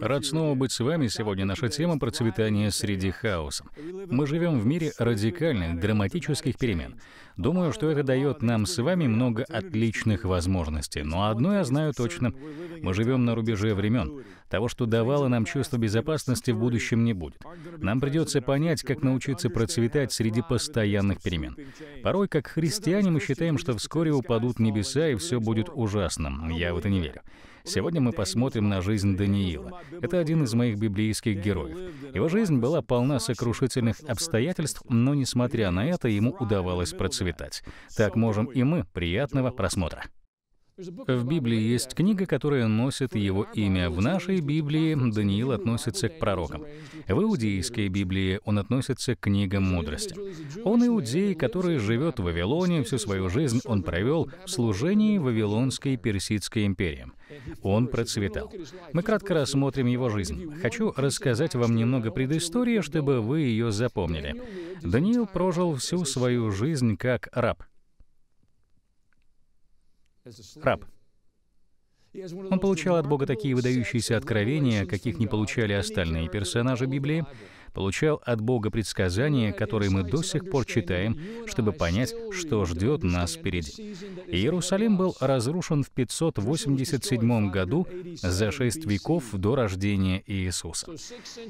Рад снова быть с вами. Сегодня наша тема «Процветание среди хаоса». Мы живем в мире радикальных, драматических перемен. Думаю, что это дает нам с вами много отличных возможностей. Но одно я знаю точно. Мы живем на рубеже времен. Того, что давало нам чувство безопасности, в будущем не будет. Нам придется понять, как научиться процветать среди постоянных перемен. Порой, как христиане, мы считаем, что вскоре упадут небеса и все будет ужасным. Я в это не верю. Сегодня мы посмотрим на жизнь Даниила. Это один из моих библейских героев. Его жизнь была полна сокрушительных обстоятельств, но, несмотря на это, ему удавалось процветать. Так можем и мы. Приятного просмотра. В Библии есть книга, которая носит его имя. В нашей Библии Даниил относится к пророкам. В иудейской Библии он относится к книгам мудрости. Он иудей, который живет в Вавилоне, всю свою жизнь он провел в служении Вавилонской Персидской империи. Он процветал. Мы кратко рассмотрим его жизнь. Хочу рассказать вам немного предыстории, чтобы вы ее запомнили. Даниил прожил всю свою жизнь как раб — раб. Он получал от Бога такие выдающиеся откровения, каких не получали остальные персонажи Библии, получал от Бога предсказания, которые мы до сих пор читаем, чтобы понять, что ждет нас впереди. Иерусалим был разрушен в 587 году, за шесть веков до рождения Иисуса.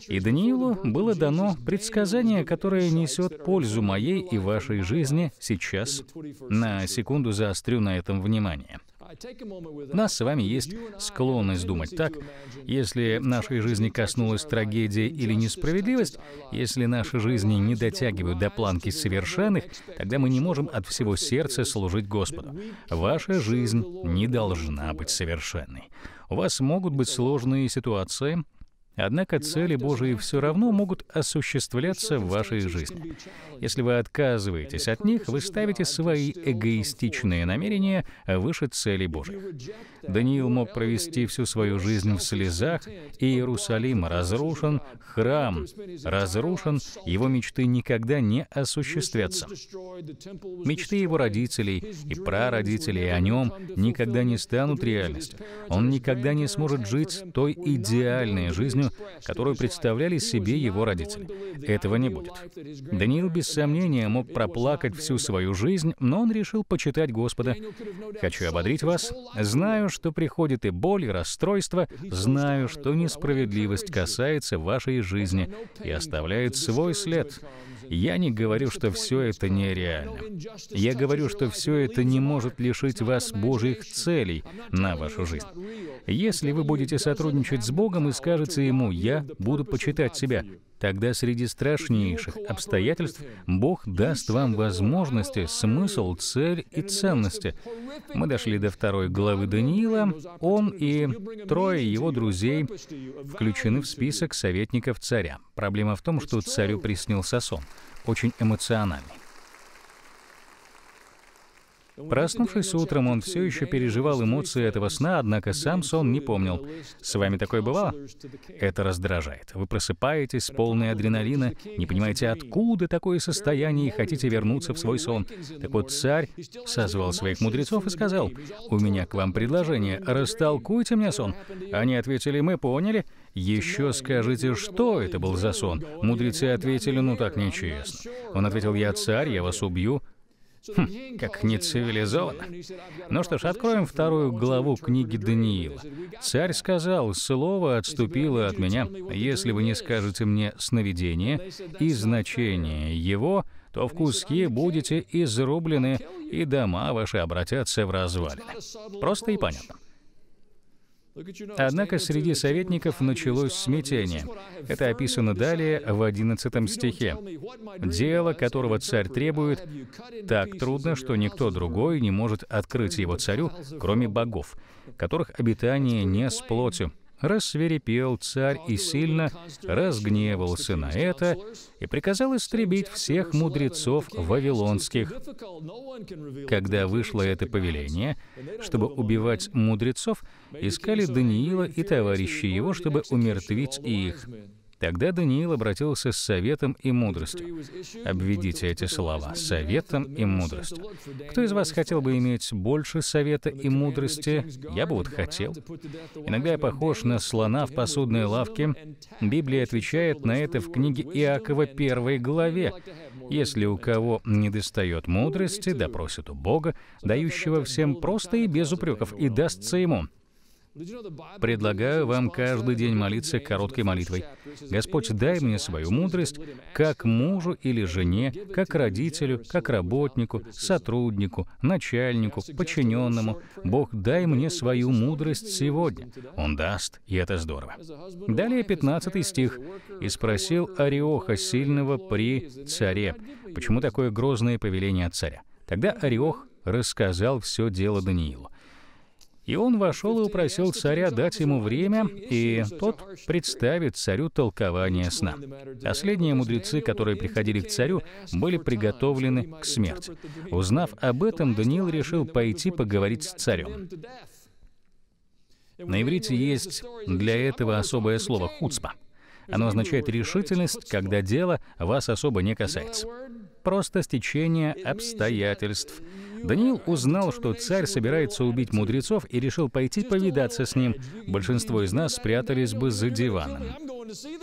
И Даниилу было дано предсказание, которое несет пользу моей и вашей жизни сейчас. На секунду заострю на этом внимание. У нас с вами есть склонность думать так. Если нашей жизни коснулась трагедия или несправедливость, если наши жизни не дотягивают до планки совершенных, тогда мы не можем от всего сердца служить Господу. Ваша жизнь не должна быть совершенной. У вас могут быть сложные ситуации, Однако цели Божии все равно могут осуществляться в вашей жизни. Если вы отказываетесь от них, вы ставите свои эгоистичные намерения выше целей Божьих. Даниил мог провести всю свою жизнь в слезах, и Иерусалим разрушен, храм разрушен, его мечты никогда не осуществятся. Мечты его родителей и прародителей о нем никогда не станут реальностью. Он никогда не сможет жить той идеальной жизнью, жизнью, которую представляли себе его родители. Этого не будет. Даниил без сомнения мог проплакать всю свою жизнь, но он решил почитать Господа. Хочу ободрить вас. Знаю, что приходит и боль, и расстройство. Знаю, что несправедливость касается вашей жизни и оставляет свой след. Я не говорю, что все это нереально. Я говорю, что все это не может лишить вас Божьих целей на вашу жизнь. Если вы будете сотрудничать с Богом и скажете Ему, «Я буду почитать себя», Тогда среди страшнейших обстоятельств Бог даст вам возможности, смысл, цель и ценности. Мы дошли до второй главы Даниила. Он и трое его друзей включены в список советников царя. Проблема в том, что царю приснился сон, очень эмоциональный. Проснувшись утром, он все еще переживал эмоции этого сна, однако сам сон не помнил. С вами такое бывало? Это раздражает. Вы просыпаетесь, полный адреналина, не понимаете, откуда такое состояние, и хотите вернуться в свой сон. Так вот, царь созвал своих мудрецов и сказал, «У меня к вам предложение, растолкуйте мне сон». Они ответили, «Мы поняли». «Еще скажите, что это был за сон?» Мудрецы ответили, «Ну так нечестно». Он ответил, «Я царь, я вас убью». Хм, хм как нецивилизованно. Ну что ж, откроем вторую главу книги Даниила. «Царь сказал, слово отступило от меня. Если вы не скажете мне сновидение и значение его, то в куски будете изрублены, и дома ваши обратятся в развалины». Просто и понятно. Однако среди советников началось смятение. Это описано далее в 11 стихе. «Дело, которого царь требует, так трудно, что никто другой не может открыть его царю, кроме богов, которых обитание не с плотью, рассверепел царь и сильно разгневался на это и приказал истребить всех мудрецов вавилонских. Когда вышло это повеление, чтобы убивать мудрецов, искали Даниила и товарищи его, чтобы умертвить их. Тогда Даниил обратился с советом и мудростью. Обведите эти слова «советом и мудростью». Кто из вас хотел бы иметь больше совета и мудрости? Я бы вот хотел. Иногда я похож на слона в посудной лавке. Библия отвечает на это в книге Иакова первой главе. Если у кого недостает мудрости, допросит у Бога, дающего всем просто и без упреков, и дастся ему. Предлагаю вам каждый день молиться короткой молитвой. Господь, дай мне свою мудрость, как мужу или жене, как родителю, как работнику, сотруднику, начальнику, подчиненному. Бог, дай мне свою мудрость сегодня. Он даст, и это здорово. Далее 15 стих. «И спросил Ариоха сильного при царе, почему такое грозное повеление от царя?» Тогда Ариох рассказал все дело Даниилу. И он вошел и упросил царя дать ему а время, и тот представит царю толкование сна. Последние мудрецы, которые приходили к царю, были приготовлены к смерти. Узнав об этом, Даниил решил пойти поговорить с царем. На иврите есть для этого особое слово «хуцпа». Оно означает решительность, когда дело вас особо не касается. Просто стечение обстоятельств — Даниил узнал, что царь собирается убить мудрецов и решил пойти повидаться с ним. Большинство из нас спрятались бы за диваном.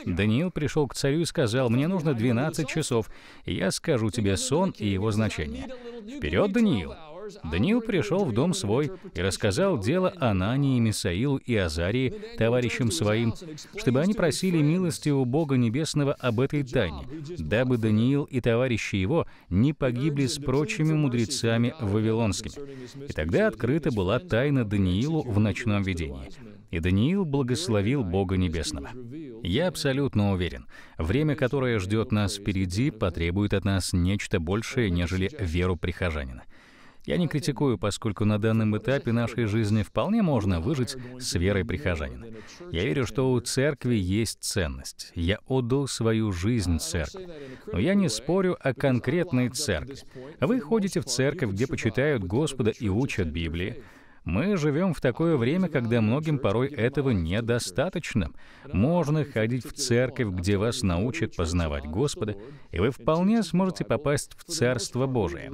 Даниил пришел к царю и сказал, «Мне нужно 12 часов, и я скажу тебе сон и его значение». «Вперед, Даниил!» Даниил пришел в дом свой и рассказал дело Анании, Мисаилу и Азарии, товарищам своим, чтобы они просили милости у Бога Небесного об этой тайне, дабы Даниил и товарищи его не погибли с прочими мудрецами вавилонскими. И тогда открыта была тайна Даниилу в ночном видении. И Даниил благословил Бога Небесного. Я абсолютно уверен, время, которое ждет нас впереди, потребует от нас нечто большее, нежели веру прихожанина. Я не критикую, поскольку на данном этапе нашей жизни вполне можно выжить с верой прихожанина. Я верю, что у церкви есть ценность. Я отдал свою жизнь церкви. Но я не спорю о конкретной церкви. Вы ходите в церковь, где почитают Господа и учат Библии, мы живем в такое время, когда многим порой этого недостаточно. Можно ходить в церковь, где вас научат познавать Господа, и вы вполне сможете попасть в Царство Божие.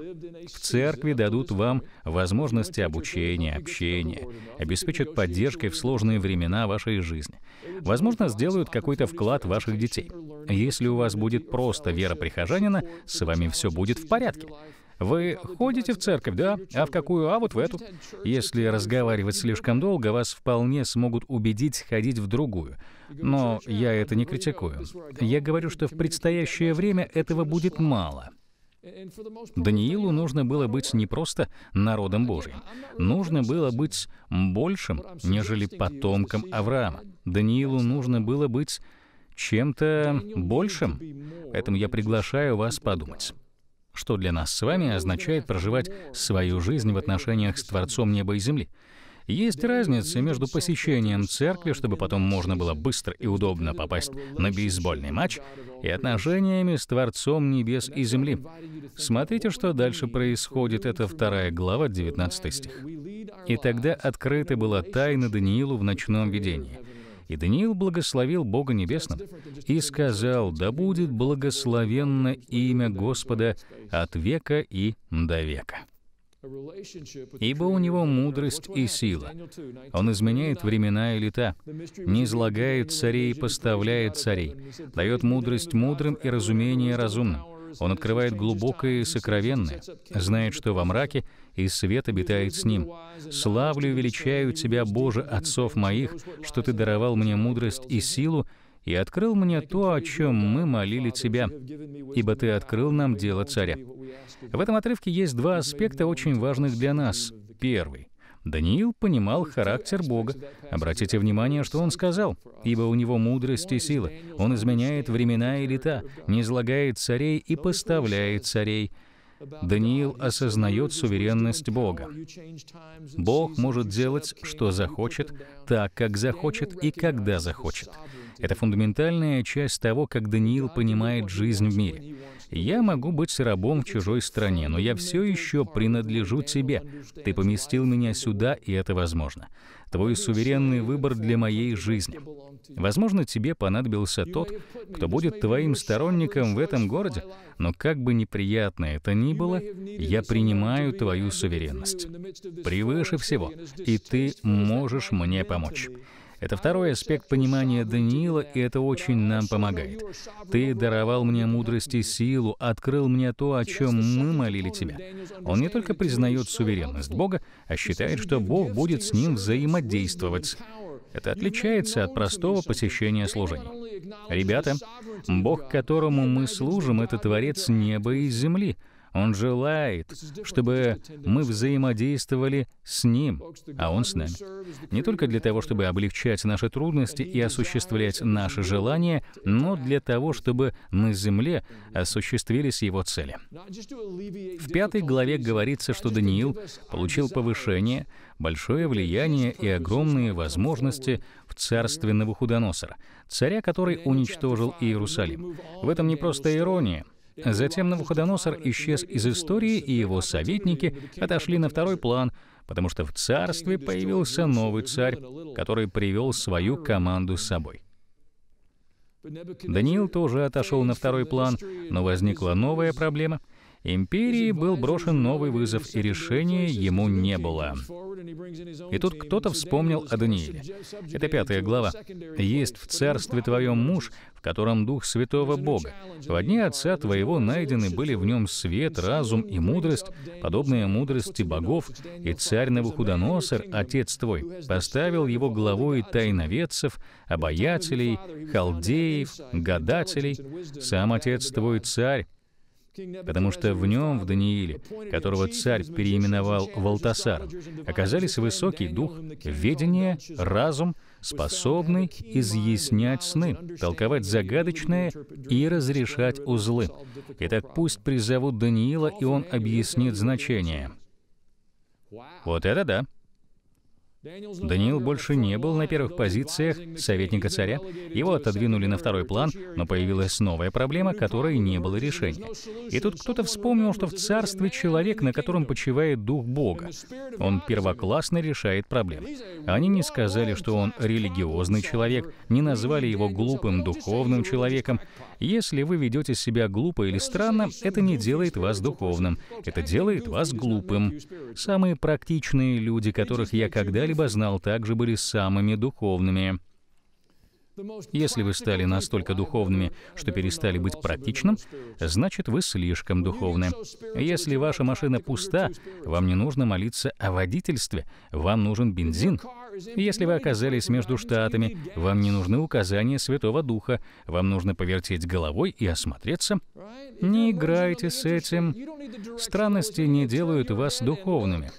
В церкви дадут вам возможности обучения, общения, обеспечат поддержкой в сложные времена вашей жизни. Возможно, сделают какой-то вклад ваших детей. Если у вас будет просто вера прихожанина, с вами все будет в порядке. Вы ходите в церковь, да? А в какую? А вот в эту. Если разговаривать слишком долго, вас вполне смогут убедить ходить в другую. Но я это не критикую. Я говорю, что в предстоящее время этого будет мало. Даниилу нужно было быть не просто народом Божьим, нужно было быть большим, нежели потомком Авраама. Даниилу нужно было быть чем-то большим, поэтому я приглашаю вас подумать что для нас с вами означает проживать свою жизнь в отношениях с Творцом неба и земли. Есть разница между посещением церкви, чтобы потом можно было быстро и удобно попасть на бейсбольный матч, и отношениями с Творцом небес и земли. Смотрите, что дальше происходит. Это вторая глава, 19 стих. «И тогда открыта была тайна Даниилу в ночном видении» И Даниил благословил Бога Небесным и сказал, «Да будет благословенно имя Господа от века и до века». Ибо у него мудрость и сила. Он изменяет времена и лета, низлагает царей и поставляет царей, дает мудрость мудрым и разумение разумным он открывает глубокое и сокровенное, знает, что во мраке, и свет обитает с ним. Славлю и величаю Тебя, Боже, отцов моих, что Ты даровал мне мудрость и силу, и открыл мне то, о чем мы молили Тебя, ибо Ты открыл нам дело царя». В этом отрывке есть два аспекта, очень важных для нас. Первый Даниил понимал характер Бога. Обратите внимание, что он сказал. «Ибо у него мудрость и сила. Он изменяет времена и лета, не царей и поставляет царей». Даниил осознает суверенность Бога. Бог может делать, что захочет, так, как захочет и когда захочет. Это фундаментальная часть того, как Даниил понимает жизнь в мире. Я могу быть рабом в чужой стране, но я все еще принадлежу тебе. Ты поместил меня сюда, и это возможно. Твой суверенный выбор для моей жизни. Возможно, тебе понадобился тот, кто будет твоим сторонником в этом городе, но как бы неприятно это ни было, я принимаю твою суверенность. Превыше всего, и ты можешь мне помочь. Это второй аспект понимания Даниила, и это очень нам помогает. Ты даровал мне мудрость и силу, открыл мне то, о чем мы молили Тебя. Он не только признает суверенность Бога, а считает, что Бог будет с ним взаимодействовать. Это отличается от простого посещения служений. Ребята, Бог, которому мы служим, это Творец неба и земли — он желает, чтобы мы взаимодействовали с Ним, а Он с нами. Не только для того, чтобы облегчать наши трудности и осуществлять наши желания, но для того, чтобы на земле осуществились Его цели. В пятой главе говорится, что Даниил получил повышение, большое влияние и огромные возможности в царстве Навуходоносора, царя, который уничтожил Иерусалим. В этом не просто ирония, Затем Навуходоносор исчез из истории, и его советники отошли на второй план, потому что в царстве появился новый царь, который привел свою команду с собой. Даниил тоже отошел на второй план, но возникла новая проблема — Империи был брошен новый вызов, и решения ему не было. И тут кто-то вспомнил о Данииле. Это пятая глава. «Есть в царстве твоем муж, в котором дух святого Бога. В дни отца твоего найдены были в нем свет, разум и мудрость, подобные мудрости богов, и царь Навуходоносор, отец твой, поставил его главой тайноведцев, обаятелей, халдеев, гадателей. Сам отец твой царь, потому что в нем, в Данииле, которого царь переименовал Валтасаром, оказались высокий дух, ведение, разум, способный изъяснять сны, толковать загадочное и разрешать узлы. Итак, пусть призовут Даниила, и он объяснит значение. Вот это да! Даниил больше не был на первых позициях советника царя, его отодвинули на второй план, но появилась новая проблема, которой не было решения. И тут кто-то вспомнил, что в царстве человек, на котором почивает дух Бога. Он первоклассно решает проблемы. Они не сказали, что он религиозный человек, не назвали его глупым духовным человеком. Если вы ведете себя глупо или странно, это не делает вас духовным, это делает вас глупым. Самые практичные люди, которых я когда-либо обознал также были самыми духовными. Если вы стали настолько духовными, что перестали быть практичным, значит, вы слишком духовны. Если ваша машина пуста, вам не нужно молиться о водительстве, вам нужен бензин. Если вы оказались между штатами, вам не нужны указания Святого Духа, вам нужно повертеть головой и осмотреться. Не играйте с этим. Странности не делают вас духовными.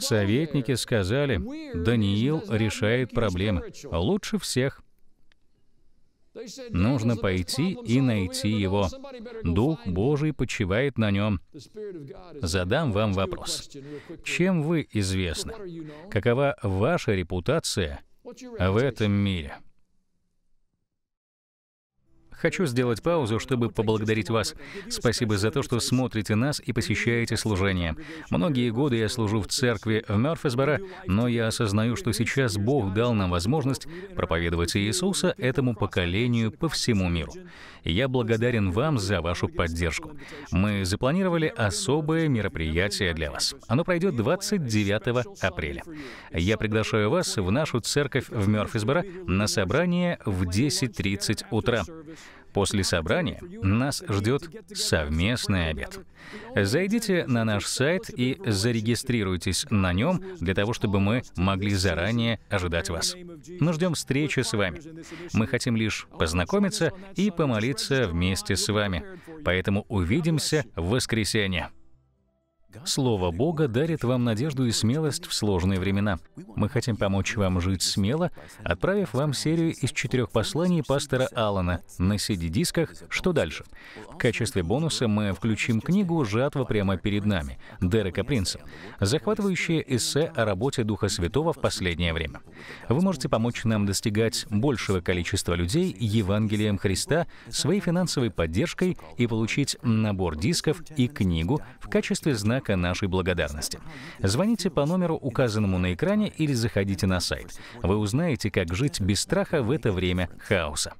Советники сказали, Даниил решает проблемы лучше всех. Нужно пойти и найти его. Дух Божий почивает на нем. Задам вам вопрос. Чем вы известны? Какова ваша репутация в этом мире? Хочу сделать паузу, чтобы поблагодарить вас. Спасибо за то, что смотрите нас и посещаете служение. Многие годы я служу в церкви в Мерфисборо, но я осознаю, что сейчас Бог дал нам возможность проповедовать Иисуса этому поколению по всему миру я благодарен вам за вашу поддержку. Мы запланировали особое мероприятие для вас. Оно пройдет 29 апреля. Я приглашаю вас в нашу церковь в Мерфисборо на собрание в 10.30 утра. После собрания нас ждет совместный обед. Зайдите на наш сайт и зарегистрируйтесь на нем для того, чтобы мы могли заранее ожидать вас. Мы ждем встречи с вами. Мы хотим лишь познакомиться и помолиться вместе с вами. Поэтому увидимся в воскресенье. Слово Бога дарит вам надежду и смелость в сложные времена. Мы хотим помочь вам жить смело, отправив вам серию из четырех посланий пастора Аллана на CD-дисках «Что дальше?». В качестве бонуса мы включим книгу «Жатва прямо перед нами» Дерека Принца, захватывающее эссе о работе Духа Святого в последнее время. Вы можете помочь нам достигать большего количества людей Евангелием Христа своей финансовой поддержкой и получить набор дисков и книгу в качестве знака знака нашей благодарности. Звоните по номеру, указанному на экране, или заходите на сайт. Вы узнаете, как жить без страха в это время хаоса.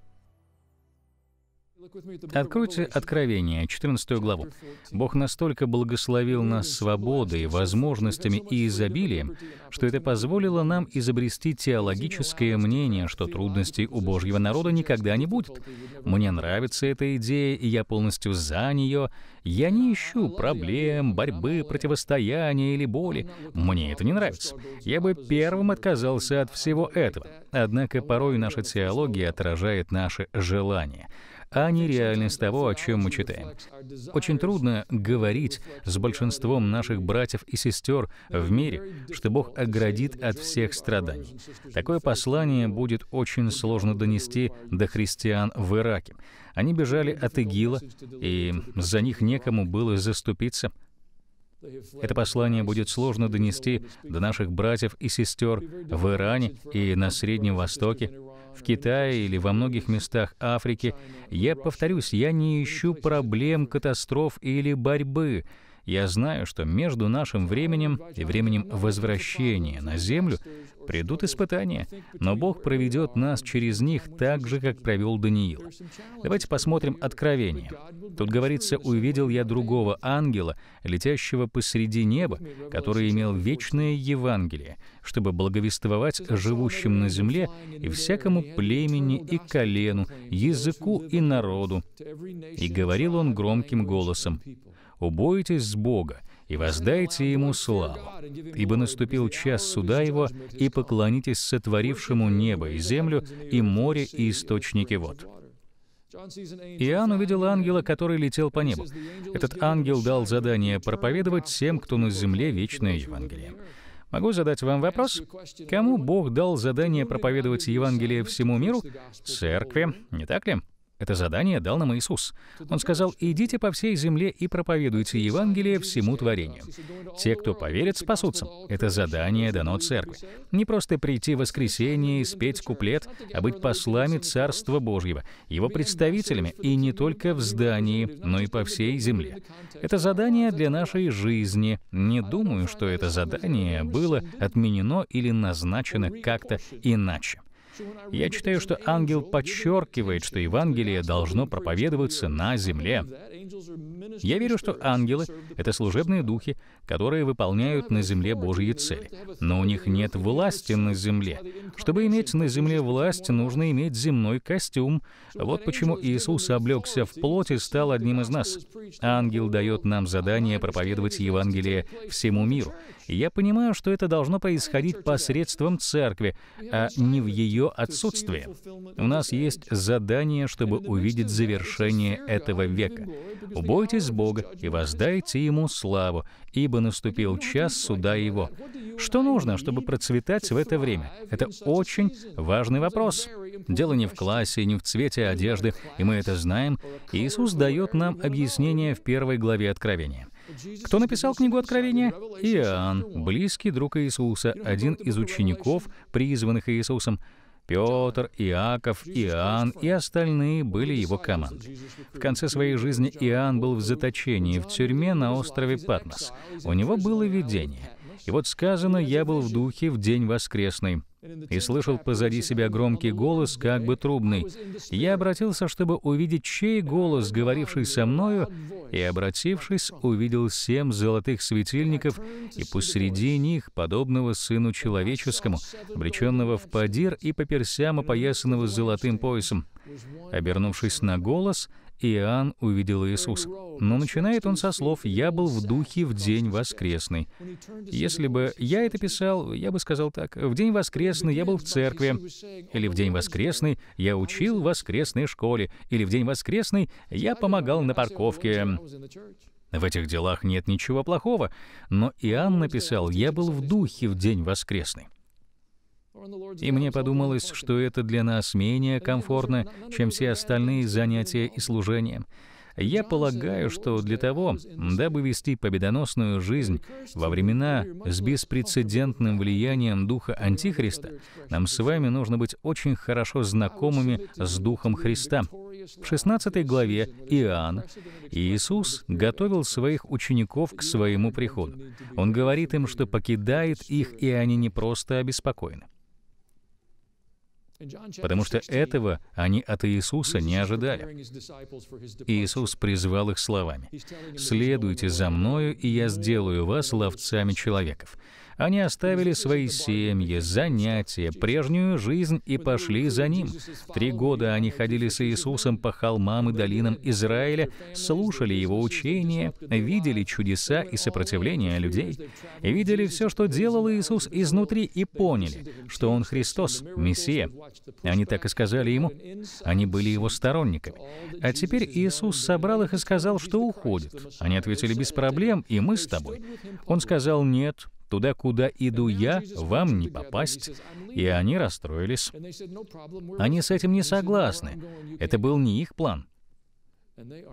Откройте Откровение, 14 главу. Бог настолько благословил нас свободой, возможностями и изобилием, что это позволило нам изобрести теологическое мнение, что трудностей у Божьего народа никогда не будет. Мне нравится эта идея, и я полностью за нее. Я не ищу проблем, борьбы, противостояния или боли. Мне это не нравится. Я бы первым отказался от всего этого. Однако порой наша теология отражает наши желания — а не реальность того, о чем мы читаем. Очень трудно говорить с большинством наших братьев и сестер в мире, что Бог оградит от всех страданий. Такое послание будет очень сложно донести до христиан в Ираке. Они бежали от ИГИЛа, и за них некому было заступиться. Это послание будет сложно донести до наших братьев и сестер в Иране и на Среднем Востоке в Китае или во многих местах Африки, я повторюсь, я не ищу проблем, катастроф или борьбы. Я знаю, что между нашим временем и временем возвращения на землю придут испытания, но Бог проведет нас через них так же, как провел Даниил. Давайте посмотрим Откровение. Тут говорится, «Увидел я другого ангела, летящего посреди неба, который имел вечное Евангелие, чтобы благовествовать живущим на земле и всякому племени и колену, языку и народу». И говорил он громким голосом, убойтесь с Бога и воздайте Ему славу, ибо наступил час суда Его, и поклонитесь сотворившему небо и землю, и море, и источники вод». Иоанн увидел ангела, который летел по небу. Этот ангел дал задание проповедовать всем, кто на земле, вечное Евангелие. Могу задать вам вопрос? Кому Бог дал задание проповедовать Евангелие всему миру? Церкви, не так ли? Это задание дал нам Иисус. Он сказал, «Идите по всей земле и проповедуйте Евангелие всему творению. Те, кто поверит, спасутся». Это задание дано церкви. Не просто прийти в воскресенье и спеть куплет, а быть послами Царства Божьего, его представителями, и не только в здании, но и по всей земле. Это задание для нашей жизни. Не а думаю, что это задание было отменено или назначено как-то иначе. Я читаю, что ангел подчеркивает, что Евангелие должно проповедоваться на земле. Я верю, что ангелы — это служебные духи, которые выполняют на земле Божьи цели. Но у них нет власти на земле. Чтобы иметь на земле власть, нужно иметь земной костюм. Вот почему Иисус облегся в плоть и стал одним из нас. Ангел дает нам задание проповедовать Евангелие всему миру. Я понимаю, что это должно происходить посредством церкви, а не в ее отсутствии. У нас есть задание, чтобы увидеть завершение этого века. Убойтесь Бога и воздайте Ему славу, ибо наступил час суда Его». Что нужно, чтобы процветать в это время? Это очень важный вопрос. Дело не в классе, не в цвете одежды, и мы это знаем. Иисус дает нам объяснение в первой главе Откровения — кто написал книгу Откровения? Иоанн, близкий друг Иисуса, один из учеников, призванных Иисусом. Петр, Иаков, Иоанн и остальные были его командой. В конце своей жизни Иоанн был в заточении в тюрьме на острове Патмос. У него было видение. И вот сказано, «Я был в духе в день воскресный» и слышал позади себя громкий голос, как бы трубный. Я обратился, чтобы увидеть, чей голос, говоривший со мною, и, обратившись, увидел семь золотых светильников, и посреди них, подобного сыну человеческому, обреченного в падир и по персям опоясанного золотым поясом. Обернувшись на голос, Иоанн увидел Иисуса. Но начинает он со слов «Я был в духе в день воскресный». Если бы я это писал, я бы сказал так. «В день воскресный я был в церкви». Или «В день воскресный я учил в воскресной школе». Или «В день воскресный я помогал на парковке». В этих делах нет ничего плохого, но Иоанн написал «Я был в духе в день воскресный». И мне подумалось, что это для нас менее комфортно, чем все остальные занятия и служения. Я полагаю, что для того, дабы вести победоносную жизнь во времена с беспрецедентным влиянием Духа Антихриста, нам с вами нужно быть очень хорошо знакомыми с Духом Христа. В 16 главе Иоанн Иисус готовил своих учеников к своему приходу. Он говорит им, что покидает их, и они не просто обеспокоены потому что этого они от Иисуса не ожидали. Иисус призвал их словами «Следуйте за Мною, и я сделаю вас ловцами человеков». Они оставили свои семьи, занятия, прежнюю жизнь и пошли за Ним. Три года они ходили с Иисусом по холмам и долинам Израиля, слушали Его учения, видели чудеса и сопротивление людей, видели все, что делал Иисус изнутри, и поняли, что Он Христос, Мессия. Они так и сказали Ему. Они были Его сторонниками. А теперь Иисус собрал их и сказал, что уходит. Они ответили, без проблем, и мы с тобой. Он сказал, нет, Туда, куда иду я, вам не попасть. И они расстроились. Они с этим не согласны. Это был не их план.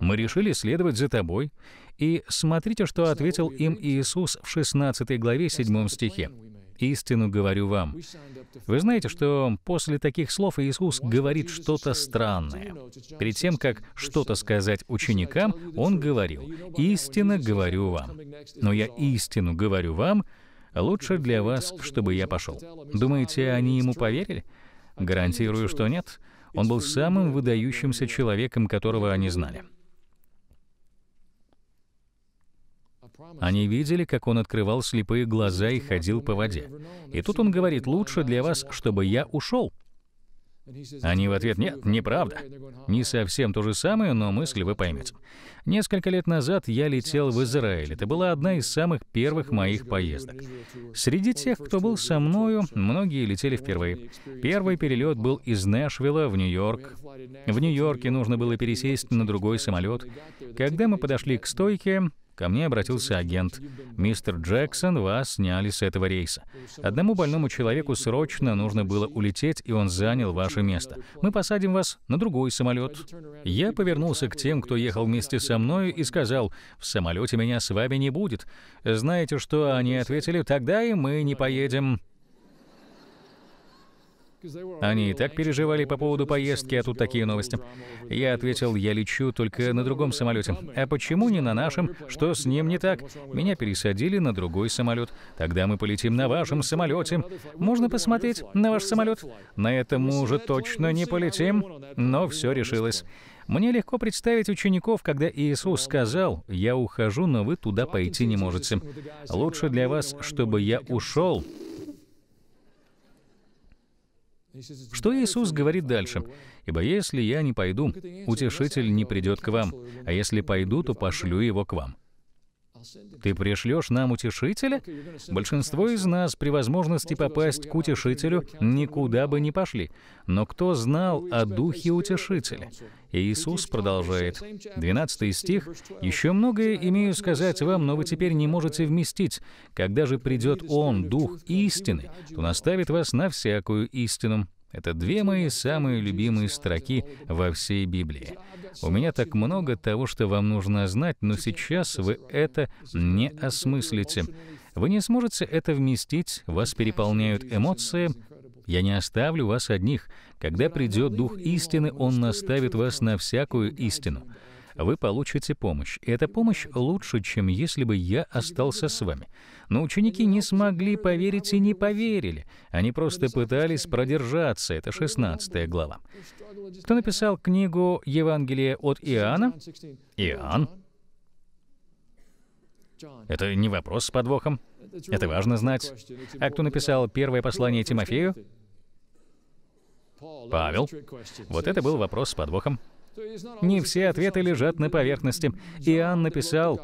Мы решили следовать за тобой. И смотрите, что ответил им Иисус в 16 главе 7 стихе. «Истину говорю вам». Вы знаете, что после таких слов Иисус говорит что-то странное. Перед тем, как что-то сказать ученикам, Он говорил, «Истинно говорю вам». Но я истину говорю вам, Лучше для вас, чтобы я пошел. Думаете, они ему поверили? Гарантирую, что нет. Он был самым выдающимся человеком, которого они знали. Они видели, как он открывал слепые глаза и ходил по воде. И тут он говорит, лучше для вас, чтобы я ушел. Они в ответ «Нет, неправда». Не совсем то же самое, но мысль вы поймете. Несколько лет назад я летел в Израиль. Это была одна из самых первых моих поездок. Среди тех, кто был со мною, многие летели впервые. Первый перелет был из Нэшвилла в Нью-Йорк. В Нью-Йорке нужно было пересесть на другой самолет. Когда мы подошли к стойке, Ко мне обратился агент. «Мистер Джексон, вас сняли с этого рейса. Одному больному человеку срочно нужно было улететь, и он занял ваше место. Мы посадим вас на другой самолет». Я повернулся к тем, кто ехал вместе со мной, и сказал, «В самолете меня с вами не будет». Знаете, что они ответили? «Тогда и мы не поедем». Они и так переживали по поводу поездки, а тут такие новости. Я ответил, я лечу только на другом самолете. А почему не на нашем? Что с ним не так? Меня пересадили на другой самолет. Тогда мы полетим на вашем самолете. Можно посмотреть на ваш самолет? На этом мы уже точно не полетим. Но все решилось. Мне легко представить учеников, когда Иисус сказал, «Я ухожу, но вы туда пойти не можете. Лучше для вас, чтобы я ушел, что Иисус говорит дальше? «Ибо если я не пойду, утешитель не придет к вам, а если пойду, то пошлю его к вам». Ты пришлешь нам утешителя? Большинство из нас при возможности попасть к утешителю никуда бы не пошли. Но кто знал о духе утешителя? Иисус продолжает, 12 стих, «Еще многое имею сказать вам, но вы теперь не можете вместить. Когда же придет Он, Дух истины, то наставит вас на всякую истину». Это две мои самые любимые строки во всей Библии. У меня так много того, что вам нужно знать, но сейчас вы это не осмыслите. Вы не сможете это вместить, вас переполняют эмоции. Я не оставлю вас одних. Когда придет Дух истины, Он наставит вас на всякую истину вы получите помощь. И эта помощь лучше, чем если бы я остался с вами. Но ученики не смогли поверить и не поверили. Они просто пытались продержаться. Это 16 глава. Кто написал книгу «Евангелие от Иоанна»? Иоанн. Это не вопрос с подвохом. Это важно знать. А кто написал первое послание Тимофею? Павел. Вот это был вопрос с подвохом. Не все ответы лежат на поверхности. Иоанн написал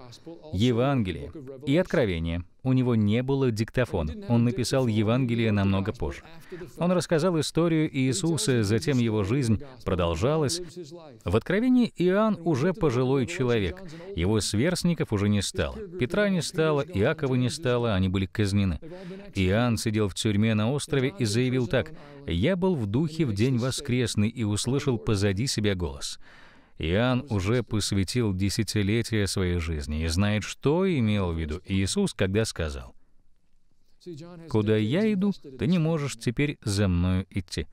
Евангелие и Откровение у него не было диктофона. Он написал Евангелие намного позже. Он рассказал историю Иисуса, затем его жизнь продолжалась. В Откровении Иоанн уже пожилой человек. Его сверстников уже не стало. Петра не стало, Иакова не стало, они были казнены. Иоанн сидел в тюрьме на острове и заявил так, «Я был в духе в день воскресный и услышал позади себя голос». Иоанн уже посвятил десятилетия своей жизни и знает, что имел в виду Иисус, когда сказал, «Куда я иду, ты не можешь теперь за мною идти.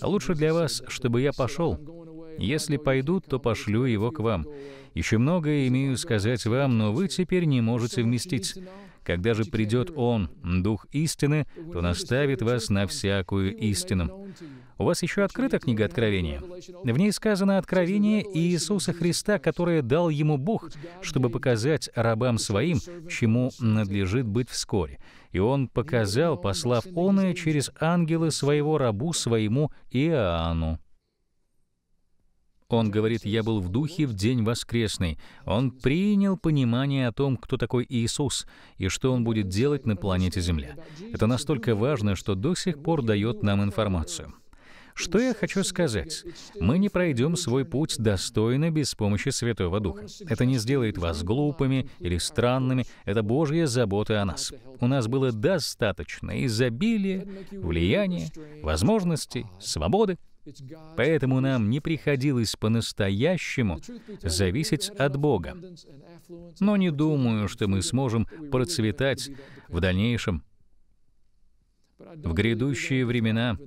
А лучше для вас, чтобы я пошел. Если пойду, то пошлю его к вам. Еще многое имею сказать вам, но вы теперь не можете вместить. Когда же придет Он, Дух истины, то наставит вас на всякую истину. У вас еще открыта книга Откровения. В ней сказано откровение Иисуса Христа, которое дал ему Бог, чтобы показать рабам своим, чему надлежит быть вскоре. И он показал, послав оное через ангела своего рабу своему Иоанну. Он говорит, «Я был в духе в день воскресный». Он принял понимание о том, кто такой Иисус и что он будет делать на планете Земля. Это настолько важно, что до сих пор дает нам информацию. Что я хочу сказать? Мы не пройдем свой путь достойно без помощи Святого Духа. Это не сделает вас глупыми или странными, это Божья забота о нас. У нас было достаточно изобилия, влияния, возможностей, свободы, Поэтому нам не приходилось по-настоящему зависеть от Бога. Но не думаю, что мы сможем процветать в дальнейшем в грядущие времена,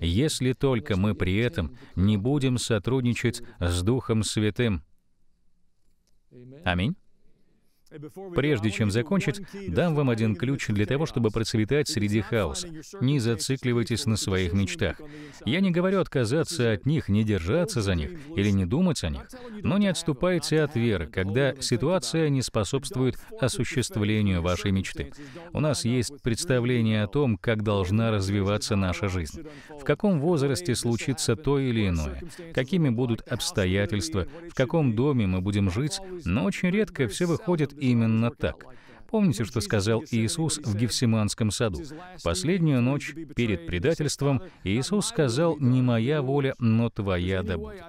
если только мы при этом не будем сотрудничать с Духом Святым. Аминь. Прежде чем закончить, дам вам один ключ для того, чтобы процветать среди хаоса. Не зацикливайтесь на своих мечтах. Я не говорю отказаться от них, не держаться за них или не думать о них, но не отступайте от веры, когда ситуация не способствует осуществлению вашей мечты. У нас есть представление о том, как должна развиваться наша жизнь, в каком возрасте случится то или иное, какими будут обстоятельства, в каком доме мы будем жить, но очень редко все выходит именно так. Помните, что сказал Иисус в Гефсиманском саду? Последнюю ночь перед предательством Иисус сказал «Не моя воля, но твоя да будет».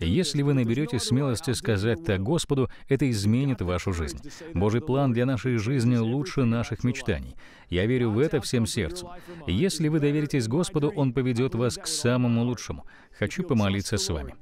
Если вы наберете смелости сказать так Господу, это изменит вашу жизнь. Божий план для нашей жизни лучше наших мечтаний. Я верю в это всем сердцем. Если вы доверитесь Господу, Он поведет вас к самому лучшему. Хочу помолиться с вами.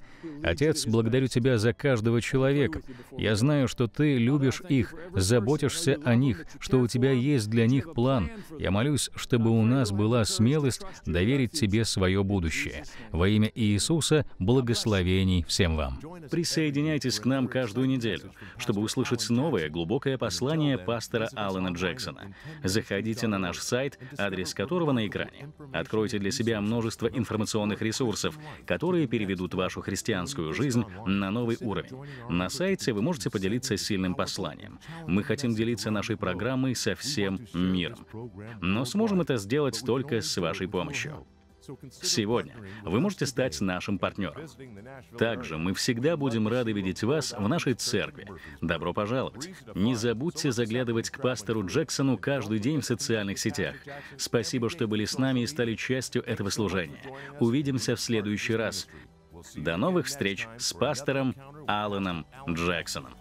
Отец, благодарю Тебя за каждого человека. Я знаю, что Ты любишь их, заботишься о них, что у Тебя есть для них план. Я молюсь, чтобы у нас была смелость доверить Тебе свое будущее. Во имя Иисуса благословений всем вам. Присоединяйтесь к нам каждую неделю, чтобы услышать новое глубокое послание пастора Алана Джексона. Заходите на наш сайт, адрес которого на экране. Откройте для себя множество информационных ресурсов, которые переведут вашу христианскую христианскую жизнь на новый уровень. На сайте вы можете поделиться сильным посланием. Мы хотим делиться нашей программой со всем миром. Но сможем это сделать только с вашей помощью. Сегодня вы можете стать нашим партнером. Также мы всегда будем рады видеть вас в нашей церкви. Добро пожаловать! Не забудьте заглядывать к пастору Джексону каждый день в социальных сетях. Спасибо, что были с нами и стали частью этого служения. Увидимся в следующий раз. До новых встреч с пастором Аланом Джексоном.